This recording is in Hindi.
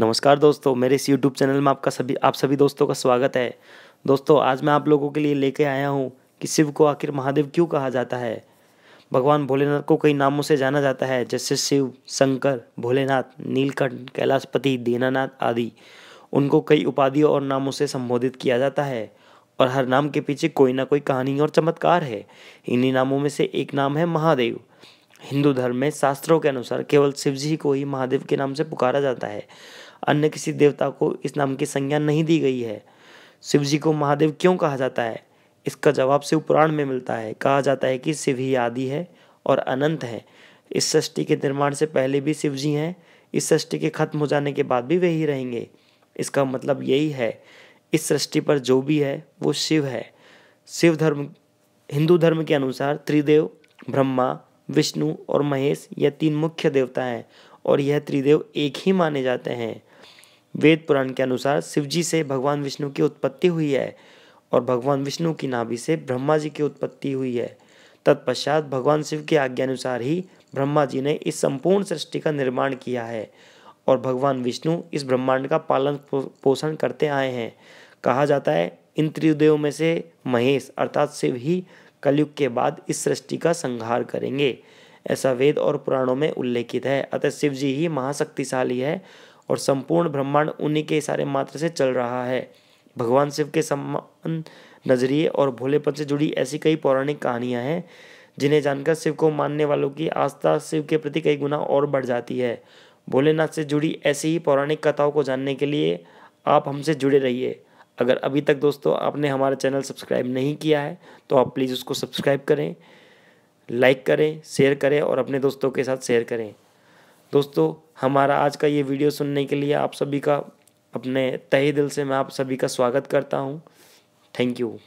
नमस्कार दोस्तों मेरे इस यूट्यूब चैनल में आपका सभी आप सभी दोस्तों का स्वागत है दोस्तों आज मैं आप लोगों के लिए लेके आया हूँ कि शिव को आखिर महादेव क्यों कहा जाता है भगवान भोलेनाथ को कई नामों से जाना जाता है जैसे शिव शंकर भोलेनाथ नीलकंठ कैलाशपति दीनानाथ आदि उनको कई उपाधियों और नामों से संबोधित किया जाता है और हर नाम के पीछे कोई ना कोई कहानी और चमत्कार है इन्हीं नामों में से एक नाम है महादेव हिंदू धर्म में शास्त्रों के अनुसार केवल शिव जी को ही महादेव के नाम से पुकारा जाता है अन्य किसी देवता को इस नाम की संज्ञा नहीं दी गई है शिव जी को महादेव क्यों कहा जाता है इसका जवाब शिव पुराण में मिलता है कहा जाता है कि शिव ही आदि है और अनंत है इस सृष्टि के निर्माण से पहले भी शिव जी हैं इस सृष्टि के खत्म हो जाने के बाद भी वे ही रहेंगे इसका मतलब यही है इस सृष्टि पर जो भी है वो शिव है शिव धर्म हिंदू धर्म के अनुसार त्रिदेव ब्रह्मा विष्णु और महेश यह तीन मुख्य देवता हैं और यह त्रिदेव एक ही माने जाते हैं वेद पुराण के अनुसार शिव जी से भगवान विष्णु की उत्पत्ति हुई है और भगवान विष्णु की नाभि से ब्रह्मा जी की उत्पत्ति हुई है तत्पश्चात भगवान शिव के आज्ञानुसार ही ब्रह्मा जी ने इस संपूर्ण सृष्टि का निर्माण किया है और भगवान विष्णु इस ब्रह्मांड का पालन पोषण करते आए हैं कहा जाता है इन त्रिदेव में से महेश अर्थात शिव ही कलयुग के बाद इस सृष्टि का संहार करेंगे ऐसा वेद और पुराणों में उल्लेखित है अतः शिव जी ही महाशक्तिशाली है और संपूर्ण ब्रह्मांड उन्हीं के इशारे मात्र से चल रहा है भगवान शिव के सम्मान नजरिए और भोलेपन से जुड़ी ऐसी कई पौराणिक कहानियाँ हैं जिन्हें जानकर शिव को मानने वालों की आस्था शिव के प्रति कई गुना और बढ़ जाती है भोलेनाथ से जुड़ी ऐसी ही पौराणिक कथाओं को जानने के लिए आप हमसे जुड़े रहिए अगर अभी तक दोस्तों आपने हमारा चैनल सब्सक्राइब नहीं किया है तो आप प्लीज़ उसको सब्सक्राइब करें लाइक करें शेयर करें और अपने दोस्तों के साथ शेयर करें दोस्तों हमारा आज का ये वीडियो सुनने के लिए आप सभी का अपने तहे दिल से मैं आप सभी का स्वागत करता हूँ थैंक यू